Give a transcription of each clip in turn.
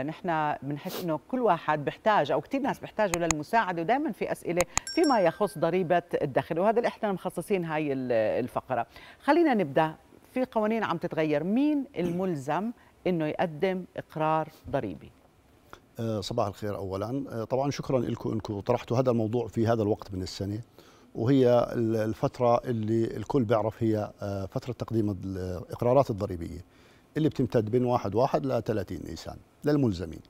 يعني نحن بنحس انه كل واحد بيحتاج او كثير ناس بيحتاجوا للمساعده ودائما في اسئله فيما يخص ضريبه الدخل وهذا اللي احنا مخصصين هاي الفقره خلينا نبدا في قوانين عم تتغير مين الملزم انه يقدم اقرار ضريبي آه، صباح الخير اولا آه، طبعا شكرا لكم انكم طرحتوا هذا الموضوع في هذا الوقت من السنه وهي الفتره اللي الكل بيعرف هي آه، فتره تقديم الاقرارات الضريبيه اللي بتمتد بين 1 1 ل 30 نيسان للملزمين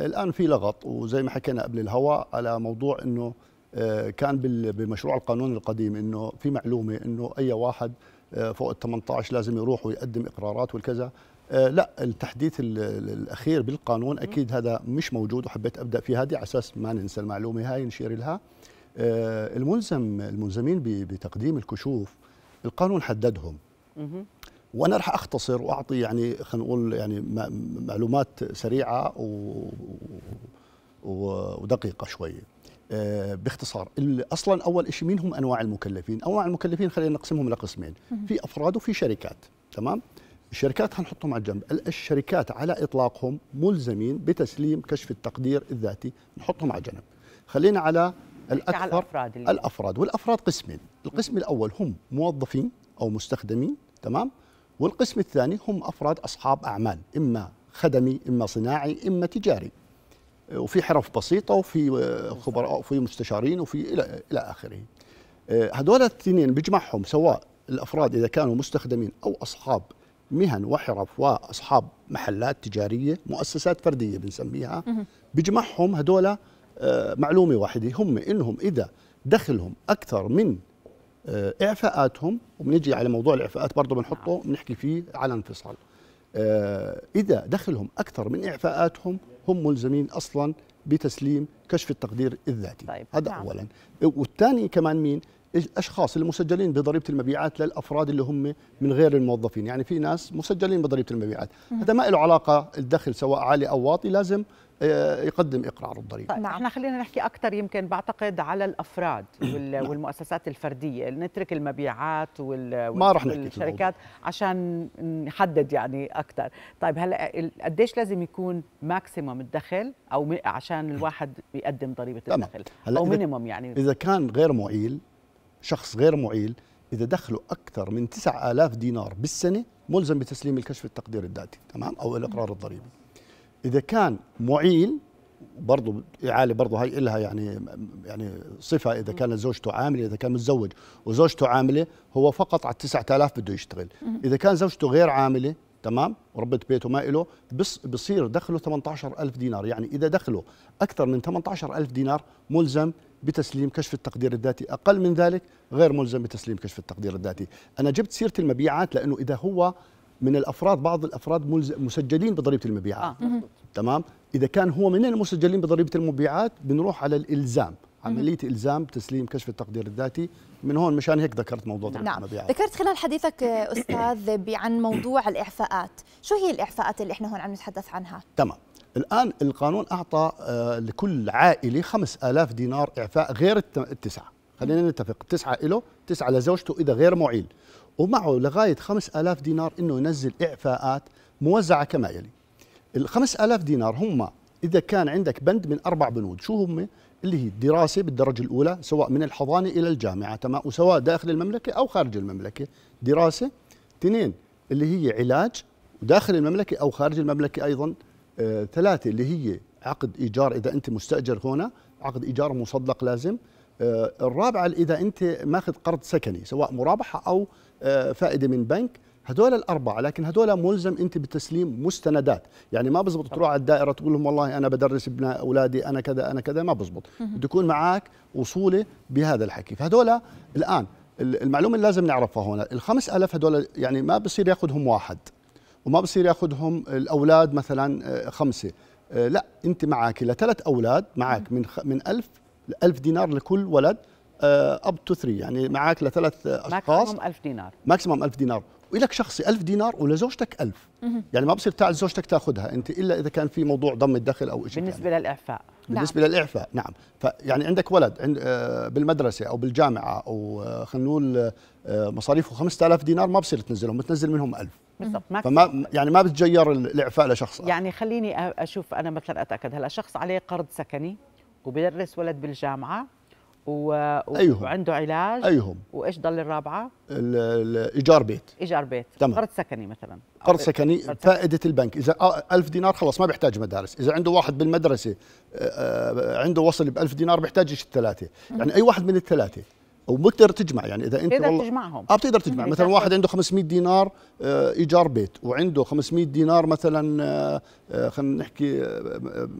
الان في لغط وزي ما حكينا قبل الهواء على موضوع انه آه، كان بمشروع القانون القديم انه في معلومه انه اي واحد آه، فوق ال 18 لازم يروح ويقدم اقرارات والكذا آه، لا التحديث الاخير بالقانون اكيد هذا مش موجود وحبيت ابدا في هذه على اساس ما ننسى المعلومه هاي نشير لها الملزم الملزمين بتقديم الكشوف القانون حددهم وانا راح اختصر واعطي يعني خلينا نقول يعني معلومات سريعه و... و... ودقيقه شويه آه، باختصار اصلا اول شيء مين هم انواع المكلفين انواع المكلفين خلينا نقسمهم لقسمين في افراد وفي شركات تمام الشركات هنحطهم على جنب الشركات على اطلاقهم ملزمين بتسليم كشف التقدير الذاتي نحطهم على جنب خلينا على الاكثر على الافراد, الافراد والافراد قسمين القسم الاول هم موظفين او مستخدمين تمام والقسم الثاني هم أفراد أصحاب أعمال إما خدمي إما صناعي إما تجاري وفي حرف بسيطة وفي خبراء وفي مستشارين وفي إلى إلى آخره هذول الاثنين بيجمعهم سواء الأفراد إذا كانوا مستخدمين أو أصحاب مهن وحرف وأصحاب محلات تجارية مؤسسات فردية بنسميها بيجمعهم هذول آه، معلومة واحدة هم إنهم إذا دخلهم أكثر من آه، اعفاءاتهم وبنجي على موضوع الاعفاءات برضه بنحطه نعم. بنحكي فيه على انفصال آه، اذا دخلهم اكثر من اعفاءاتهم هم ملزمين اصلا بتسليم كشف التقدير الذاتي طيب. هذا نعم. اولا والثاني كمان مين الاشخاص المسجلين بضريبه المبيعات للافراد اللي هم من غير الموظفين يعني في ناس مسجلين بضريبه المبيعات هذا ما له علاقه الدخل سواء عالي او واطي لازم آه، يقدم اقرار الضريبه طيب نعم. احنا خلينا نحكي اكثر يمكن بعتقد على الافراد والمؤسسات الفرديه نترك المبيعات وال... ما رح نحكي والشركات عشان نحدد يعني اكثر طيب هلا قديش لازم يكون ماكسيموم الدخل او عشان الواحد يقدم ضريبه الدخل او مينيموم يعني اذا كان غير معيل شخص غير معيل إذا دخله أكثر من 9000 دينار بالسنة ملزم بتسليم الكشف التقدير الذاتي تمام أو الإقرار الضريبي إذا كان معيل برضو إعالة برضه هي إلها يعني يعني صفة إذا كانت زوجته عاملة إذا كان متزوج وزوجته عاملة هو فقط على 9000 بده يشتغل إذا كان زوجته غير عاملة تمام وربة بيته ما إله بص بصير دخله 18000 دينار يعني إذا دخله أكثر من 18000 دينار ملزم بتسليم كشف التقدير الذاتي أقل من ذلك غير ملزم بتسليم كشف التقدير الذاتي أنا جبت سيرة المبيعات لأنه إذا هو من الأفراد بعض الأفراد مسجلين بضريبة المبيعات آه. تمام إذا كان هو من المسجلين بضريبة المبيعات بنروح على الإلزام عمليه الزام تسليم كشف التقدير الذاتي من هون مشان هيك ذكرت موضوع نعم المبيعات. ذكرت خلال حديثك آه، استاذ عن موضوع الاعفاءات شو هي الاعفاءات اللي احنا هون عم نتحدث عنها تمام الآن القانون أعطى آه، لكل عائلة 5000 دينار إعفاء غير التسعة خلينا نتفق تسعة له تسعة لزوجته إذا غير معيل ومعه لغاية 5000 دينار إنه ينزل إعفاءات موزعة كما يلي ال 5000 دينار هم إذا كان عندك بند من أربع بنود شو هم اللي هي الدراسة بالدرجة الأولى سواء من الحضانة إلى الجامعة تمام وسواء داخل المملكة أو خارج المملكة دراسة اثنين اللي هي علاج داخل المملكة أو خارج المملكة أيضا ثلاثه اللي هي عقد ايجار اذا انت مستاجر هنا عقد ايجار مصدق لازم آه، الرابعه اذا انت ماخذ قرض سكني سواء مرابحه او آه، فائده من بنك هذول الأربعة لكن هذول ملزم أنت بتسليم مستندات يعني ما بزبط تروح على الدائرة تقول لهم والله أنا بدرس ابناء أولادي أنا كذا أنا كذا ما بزبط بده يكون معك وصولة بهذا الحكي فهذول الآن المعلومة اللي لازم نعرفها هنا الخمس ألف هذول يعني ما بصير يأخذهم واحد وما بصير ياخذهم الاولاد مثلا آه، خمسه آه، لا انت معك لثلاث اولاد معك من من 1000 1000 دينار لكل ولد اب تو 3 يعني معك لثلاث اشخاص ماكسيموم 1000 دينار ماكسيموم 1000 دينار ولك شخصي 1000 دينار ولزوجتك 1000 يعني ما بصير تعال زوجتك تاخذها انت الا اذا كان في موضوع ضم الدخل او شيء بالنسبه يعني. للاعفاء بالنسبه نعم. للاعفاء نعم فيعني عندك ولد عند آه، بالمدرسه او بالجامعه او خلينا نقول مصاريفه 5000 دينار ما بصير تنزلهم بتنزل منهم 1000 بالضبط ما فما يعني ما بتجير الاعفاء لشخص يعني خليني اشوف انا مثلا اتاكد هلا شخص عليه قرض سكني وبدرس ولد بالجامعه و... أيهم. وعنده علاج ايهم وايش ضل الرابعه؟ ايجار بيت ايجار بيت تمام قرض سكني مثلا قرض سكني فائده البنك اذا آه، ألف دينار خلاص ما بيحتاج مدارس اذا عنده واحد بالمدرسه آه، آه، عنده وصل ب 1000 دينار ايش الثلاثه يعني اي واحد من الثلاثه وبتقدر تجمع يعني اذا انت والله تجمعهم اه بتقدر تجمع مثلا واحد عنده 500 دينار آه، ايجار بيت وعنده 500 دينار مثلا آه، آه، خلينا نحكي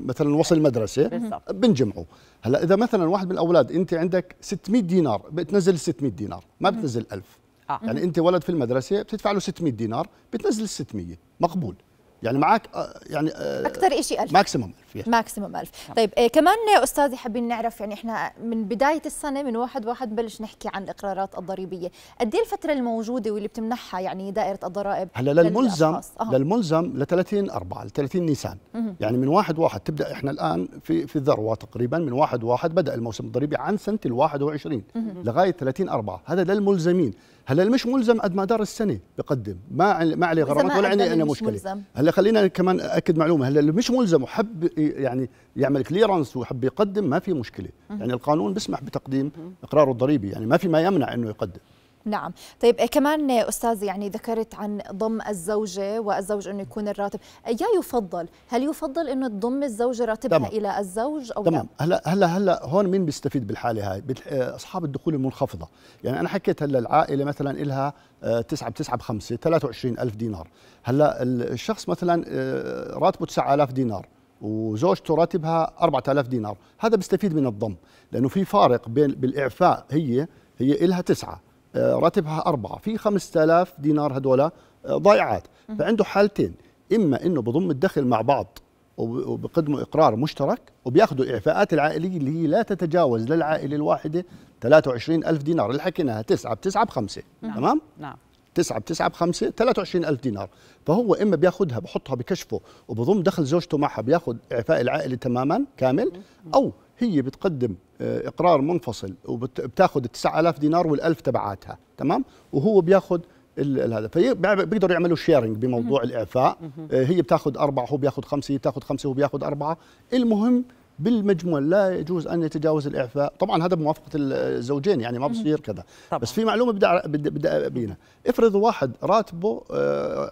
مثلا وصل مدرسه بنجمعه هلا اذا مثلا واحد من الاولاد انت عندك 600 دينار بتنزل 600 دينار ما بتنزل 1000 آه. يعني انت ولد في المدرسه بتدفع له 600 دينار بتنزل 600 مقبول يعني معك يعني اكثر شيء 1000 ماكسيموم ماكسيموم 1000 نعم. طيب آه كمان استاذي حابين نعرف يعني احنا من بدايه السنه من واحد واحد بلش نحكي عن الاقرارات الضريبيه قد ايه الفتره الموجوده واللي بتمنحها يعني دائره الضرائب هلا للملزم للملزم ل 30 4 ل 30 نيسان مه. يعني من واحد واحد تبدا احنا الان في في الذروه تقريبا من واحد واحد بدا الموسم الضريبي عن سنه ال 21 لغايه 30 4 هذا للملزمين هلا اللي مش ملزم قد ما دار السنه بقدم ما ما عليه غرامات ولا عندي انا مشكله ملزم. هلا خلينا كمان اكد معلومه هلا اللي مش ملزم وحب يعني يعمل كليرنس ويحب يقدم ما في مشكله يعني القانون بيسمح بتقديم اقراره الضريبي يعني ما في ما يمنع انه يقدم نعم طيب إيه كمان أستاذ يعني ذكرت عن ضم الزوجة والزوج أنه يكون الراتب يا يفضل هل يفضل أنه تضم الزوجة راتبها تمام. إلى الزوج أو تمام هلا هلا هلا هون مين بيستفيد بالحالة هاي آه، أصحاب الدخول المنخفضة يعني أنا حكيت هلا العائلة مثلا لها 9 9 ب 5 23000 دينار هلا الشخص مثلا آه، راتبه 9000 دينار وزوجته راتبها 4000 دينار هذا بيستفيد من الضم لانه في فارق بين بالاعفاء هي هي إلها تسعة آه، راتبها أربعة في 5000 دينار هدول آه، ضائعات فعنده حالتين إما إنه بضم الدخل مع بعض وبقدموا إقرار مشترك وبياخذوا الإعفاءات العائلية اللي هي لا تتجاوز للعائلة الواحدة 23000 دينار اللي حكيناها تسعة بتسعة بخمسة نعم. تمام؟ نعم 9 بتسعة 9 ب 5 23000 دينار فهو اما بياخذها بحطها بكشفه وبضم دخل زوجته معها بياخذ اعفاء العائله تماما كامل او هي بتقدم آه، اقرار منفصل وبتاخذ التسعة 9000 دينار وال1000 تبعاتها تمام وهو بياخذ هذا فبيقدروا يعملوا شيرنج بموضوع الاعفاء آه، هي بتاخذ اربعه هو بياخذ خمسه هي بتاخذ خمسه هو بياخذ اربعه المهم بالمجمل لا يجوز ان يتجاوز الاعفاء طبعا هذا بموافقه الزوجين يعني ما بصير كذا طبعا. بس في معلومه بدي بدي ابينها افرض واحد راتبه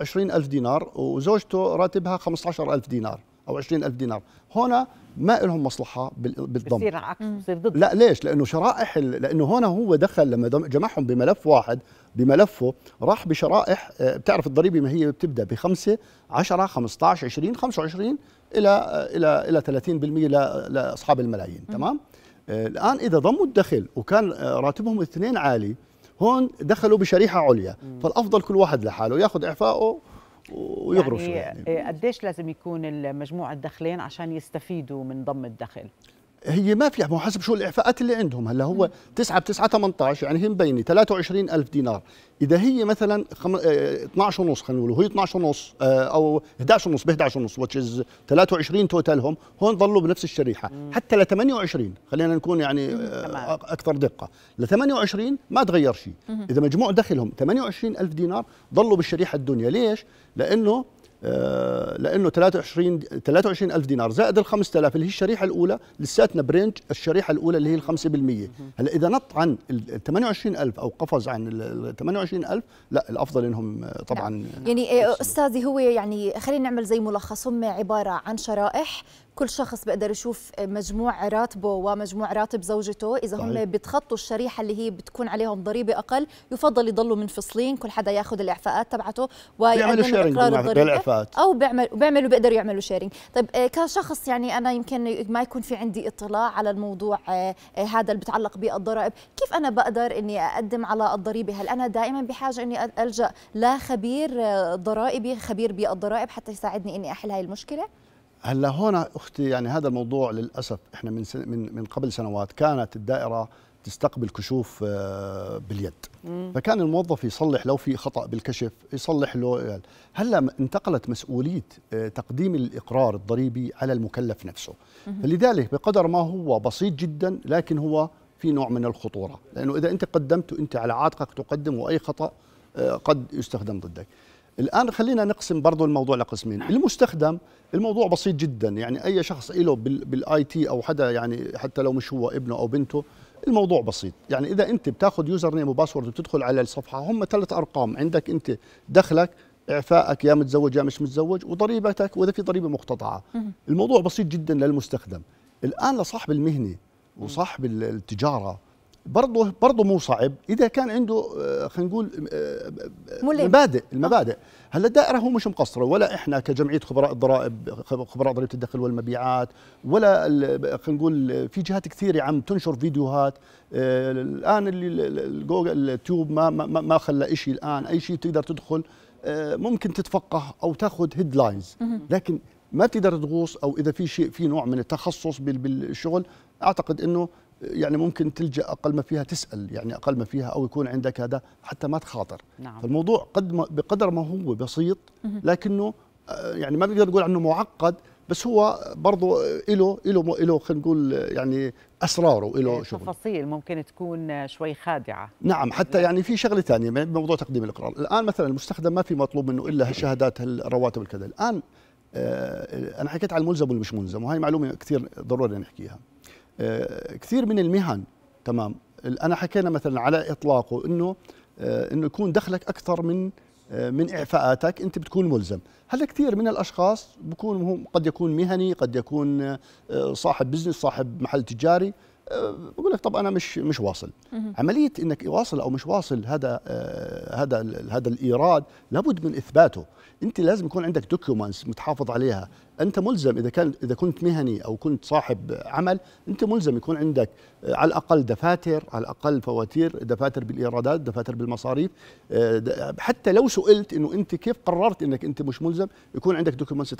20000 آه، دينار وزوجته راتبها 15000 دينار او 20000 دينار هنا ما لهم مصلحه بالضم بصير عكس بصير ضد لا ليش لانه شرائح لانه هنا هو دخل لما جمعهم بملف واحد بملفه راح بشرائح آه، بتعرف الضريبه ما هي بتبدا بخمسه 10 15 20 25 الى الى الى 30% لاصحاب الملايين تمام آه، الان اذا ضموا الدخل وكان آه، راتبهم اثنين عالي هون دخلوا بشريحه عليا فالافضل كل واحد لحاله ياخذ اعفائه ويغرسوا يعني, يعني. آه، قديش لازم يكون مجموع الدخلين عشان يستفيدوا من ضم الدخل هي ما في يعني، حسب شو الاعفاءات اللي عندهم هلا هو 9 ب 9 18 يعني هي مبينه 23000 دينار اذا هي مثلا 12 آه، ونص خلينا نقول وهي 12 ونص آه، او 11 ونص ب 11 ونص وتشز 23 توتالهم هون ضلوا بنفس الشريحه حتى ل 28 خلينا نكون يعني آه، اكثر دقه ل 28 ما تغير شيء اذا مجموع دخلهم 28000 دينار ضلوا بالشريحه الدنيا ليش لانه آه، لانه 23 23 الف دينار زائد ال 5000 اللي هي الشريحه الاولى لساتنا برينج الشريحه الاولى اللي هي ال 5% هلا اذا نط عن ال الف او قفز عن ال الف لا الافضل انهم آه، نعم. طبعا نعم. يعني آه، استاذي هو يعني خلينا نعمل زي ملخص هم عباره عن شرائح كل شخص بيقدر يشوف مجموع راتبه ومجموع راتب زوجته اذا طيب. هم بيتخطوا الشريحه اللي هي بتكون عليهم ضريبه اقل يفضل يضلوا منفصلين كل حدا ياخذ الاعفاءات تبعته ويعملوا شيرنج بالاعفاءات او بيعمل بيعملوا بيقدروا يعملوا شيرنج طيب آه، كشخص يعني انا يمكن ما يكون في عندي اطلاع على الموضوع آه، آه، هذا اللي بتعلق بالضرائب كيف انا بقدر اني اقدم على الضريبه هل انا دائما بحاجه اني الجا لخبير ضرائبي خبير بالضرائب حتى يساعدني اني احل هاي المشكله هلا هون اختي يعني هذا الموضوع للاسف احنا من سن من من قبل سنوات كانت الدائره تستقبل كشوف آه، باليد فكان الموظف يصلح لو في خطا بالكشف يصلح له يعني هلا انتقلت مسؤوليه آه، تقديم الاقرار الضريبي على المكلف نفسه فلذلك بقدر ما هو بسيط جدا لكن هو في نوع من الخطوره لانه اذا انت قدمت انت على عاتقك تقدم واي خطا آه، قد يستخدم ضدك الان خلينا نقسم برضه الموضوع لقسمين المستخدم الموضوع بسيط جدا يعني اي شخص له بالاي تي او حدا يعني حتى لو مش هو ابنه او بنته الموضوع بسيط يعني اذا انت بتاخذ يوزر نيم وباسورد وتدخل على الصفحه هم ثلاث ارقام عندك انت دخلك اعفائك يا متزوج يا مش متزوج وضريبتك واذا في ضريبه مقتطعه الموضوع بسيط جدا للمستخدم الان لصاحب المهنه وصاحب التجاره برضه برضه مو صعب اذا كان عنده آه، خلينا نقول آه، آه، مبادئ المبادئ هلا الدائره هو مش مقصره ولا احنا كجمعيه خبراء الضرائب خبراء ضريبه الدخل والمبيعات ولا خلينا نقول في جهات كثيره عم تنشر فيديوهات الان اللي الجوجل التيوب ما ما, ما خلى شيء الان اي شيء تقدر تدخل ممكن تتفقه او تاخذ هيدلاينز لكن ما بتقدر تغوص او اذا في شيء في نوع من التخصص بالشغل اعتقد انه يعني ممكن تلجا اقل ما فيها تسال يعني اقل ما فيها او يكون عندك هذا حتى ما تخاطر نعم. فالموضوع قد ما بقدر ما هو بسيط لكنه آه، يعني ما بنقدر نقول عنه معقد بس هو برضه له له له خلينا نقول يعني اسراره له إيه، شغل تفاصيل ممكن تكون شوي خادعه نعم حتى يعني في شغله ثانيه بموضوع تقديم الاقرار الان مثلا المستخدم ما في مطلوب منه الا الشهادات الرواتب وكذا الان آه، انا حكيت على الملزم والمش ملزم وهي معلومه كثير ضروري نحكيها آه، كثير من المهن تمام انا حكينا مثلا على اطلاقه انه آه، انه يكون دخلك اكثر من آه، من اعفاءاتك انت بتكون ملزم هلا كثير من الاشخاص بكون قد يكون مهني قد يكون صاحب بزنس صاحب محل تجاري أه، بقول لك طب انا مش مش واصل عمليه انك واصل او مش واصل هذا أه، هذا هذا الايراد لابد من اثباته انت لازم يكون عندك دوكيومنتس متحافظ عليها انت ملزم اذا كان اذا كنت مهني او كنت صاحب عمل انت ملزم يكون عندك أه، على الاقل دفاتر على الاقل فواتير دفاتر بالايرادات دفاتر بالمصاريف حتى لو سئلت انه انت كيف قررت انك انت مش ملزم يكون عندك دوكيومنتس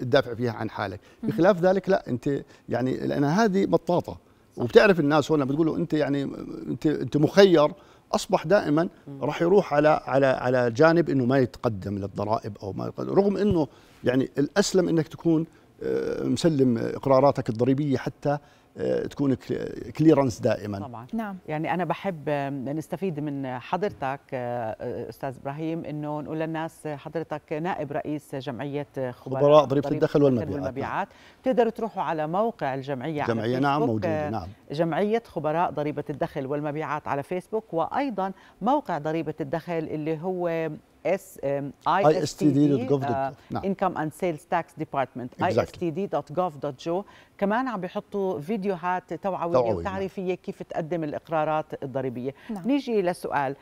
تدافع فيها عن حالك بخلاف ذلك لا انت يعني لان هذه مطاطه وبتعرف الناس هون بتقول له انت يعني انت انت مخير اصبح دائما راح يروح على على على جانب انه ما يتقدم للضرائب او ما يتقدم رغم انه يعني الاسلم انك تكون آه، مسلم اقراراتك الضريبيه حتى تكون كليرنس دائما طبعا نعم يعني انا بحب نستفيد من حضرتك آه، آه، استاذ ابراهيم انه نقول للناس حضرتك نائب رئيس جمعيه خبراء, خبراء ضريبه الدخل والمبيعات, نعم. والمبيعات. نعم. بتقدروا تروحوا على موقع الجمعيه الجمعيه نعم موجوده نعم آه، جمعيه خبراء ضريبه الدخل والمبيعات على فيسبوك وايضا موقع ضريبه الدخل اللي هو اس اي اس تي دي انكم اند سيلز تاكس ديبارتمنت اي اس تي دي دوت جوف دوت جو كمان عم بيحطوا فيديوهات توعويه نعم. وتعريفيه كيف تقدم الاقرارات الضريبيه نعم. نيجي للسؤال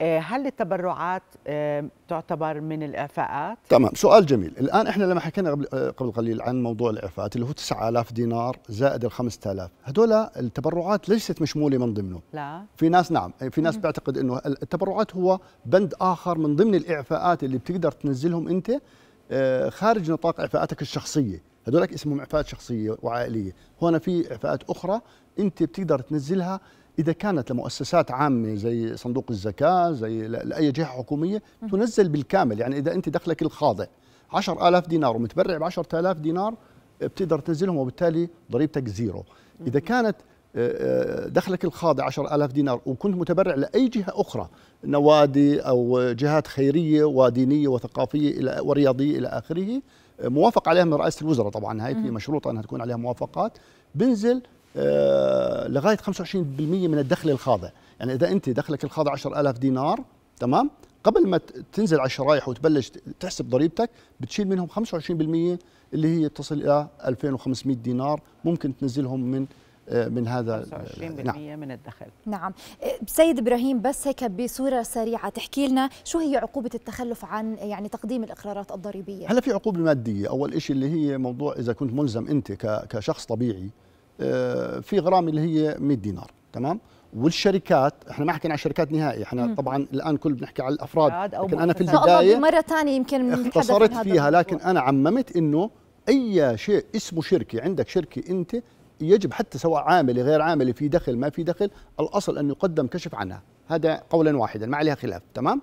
آه، هل التبرعات آه، تعتبر من الإعفاءات؟ تمام سؤال جميل الآن إحنا لما حكينا قبل, آه، قبل قليل عن موضوع الإعفاءات اللي هو 9000 دينار زائد ال 5000 هذول التبرعات ليست مشمولة من ضمنه لا في ناس نعم إيه، في ناس بيعتقد أنه التبرعات هو بند آخر من ضمن الإعفاءات اللي بتقدر تنزلهم أنت خارج نطاق إعفاءاتك الشخصية هذولك اسمهم إعفاءات شخصية وعائلية هنا في إعفاءات أخرى أنت بتقدر تنزلها اذا كانت لمؤسسات عامه زي صندوق الزكاه زي لاي جهه حكوميه تنزل بالكامل يعني اذا انت دخلك الخاضع 10000 دينار ومتبرع ب 10000 دينار آه، بتقدر تنزلهم وبالتالي ضريبتك زيرو اذا كانت آه، آه، دخلك الخاضع 10000 دينار وكنت متبرع لاي جهه اخرى نوادي او جهات خيريه ودينيه وثقافيه ورياضيه الى اخره موافق عليها من رئاسه الوزراء طبعا هاي في مشروط انها تكون عليها موافقات بنزل آه، لغايه 25% من الدخل الخاضع يعني اذا انت دخلك الخاضع 10000 دينار تمام قبل ما تنزل على الشرايح وتبلش تحسب ضريبتك بتشيل منهم 25% اللي هي تصل الى 2500 دينار ممكن تنزلهم من آه، من هذا 25% نعم. من الدخل نعم آه، سيد ابراهيم بس هيك بصوره سريعه تحكي لنا شو هي عقوبه التخلف عن يعني تقديم الاقرارات الضريبيه هلا في عقوبه ماديه اول شيء اللي هي موضوع اذا كنت ملزم انت كشخص طبيعي آه، في غرامه اللي هي 100 دينار تمام والشركات احنا ما حكينا عن شركات نهائي احنا مم. طبعا الان كل بنحكي على الافراد لكن انا في البدايه مره ثانيه يمكن اختصرت فيها لكن انا عممت انه اي شيء اسمه شركه عندك شركه انت يجب حتى سواء عامله غير عامله في دخل ما في دخل الاصل ان يقدم كشف عنها هذا قولا واحدا ما عليها خلاف تمام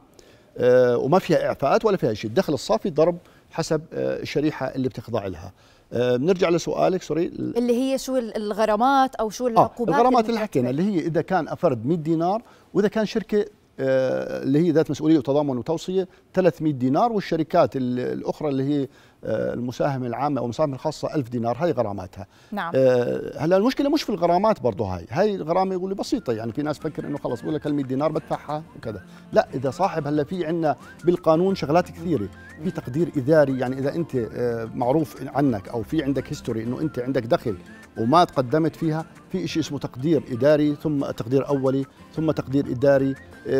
آه وما فيها اعفاءات ولا فيها شيء الدخل الصافي ضرب حسب آه، الشريحه اللي بتخضع لها آه، بنرجع لسؤالك سوري اللي هي شو الغرامات او شو آه، العقوبات آه الغرامات اللي حكينا اللي هي اذا كان افرد 100 دينار واذا كان شركه آه اللي هي ذات مسؤوليه وتضامن وتوصيه 300 دينار والشركات الاخرى اللي هي آه، المساهمه العامه او المساهمه الخاصه 1000 دينار هاي غراماتها نعم آه، هلا المشكله مش في الغرامات برضه هاي هاي الغرامه يقول لي بسيطه يعني في ناس تفكر انه خلص بقول لك ال 100 دينار بدفعها وكذا لا اذا صاحب هلا في عندنا بالقانون شغلات كثيره في تقدير اداري يعني اذا انت آه، معروف عنك او في عندك هيستوري انه انت عندك دخل وما تقدمت فيها في شيء اسمه تقدير اداري ثم تقدير اولي ثم تقدير اداري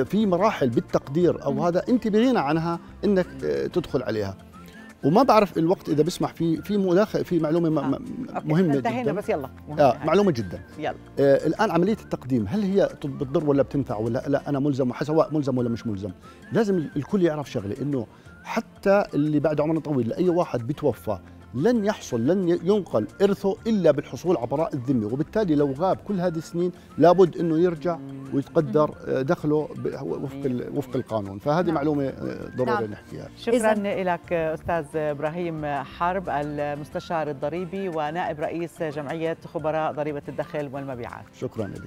في مراحل بالتقدير او هذا انت بغنى عنها انك تدخل عليها وما بعرف الوقت اذا بسمح في في مداخله في معلومه آه. مهمه انتهينا بس يلا مهمة آه معلومه جدا يلا آه الان عمليه التقديم هل هي بتضر ولا بتنفع ولا لا انا ملزم سواء ملزم ولا مش ملزم لازم الكل يعرف شغله انه حتى اللي بعد عمر طويل لاي واحد بتوفى لن يحصل لن ينقل إرثه إلا بالحصول على براءة ذمة وبالتالي لو غاب كل هذه السنين لابد أنه يرجع ويتقدر آه، دخله وفق وفق القانون فهذه نعم. معلومة آه، ضروري نعم. نحكيها شكرا لك أستاذ إبراهيم حرب المستشار الضريبي ونائب رئيس جمعية خبراء ضريبة الدخل والمبيعات شكرا لك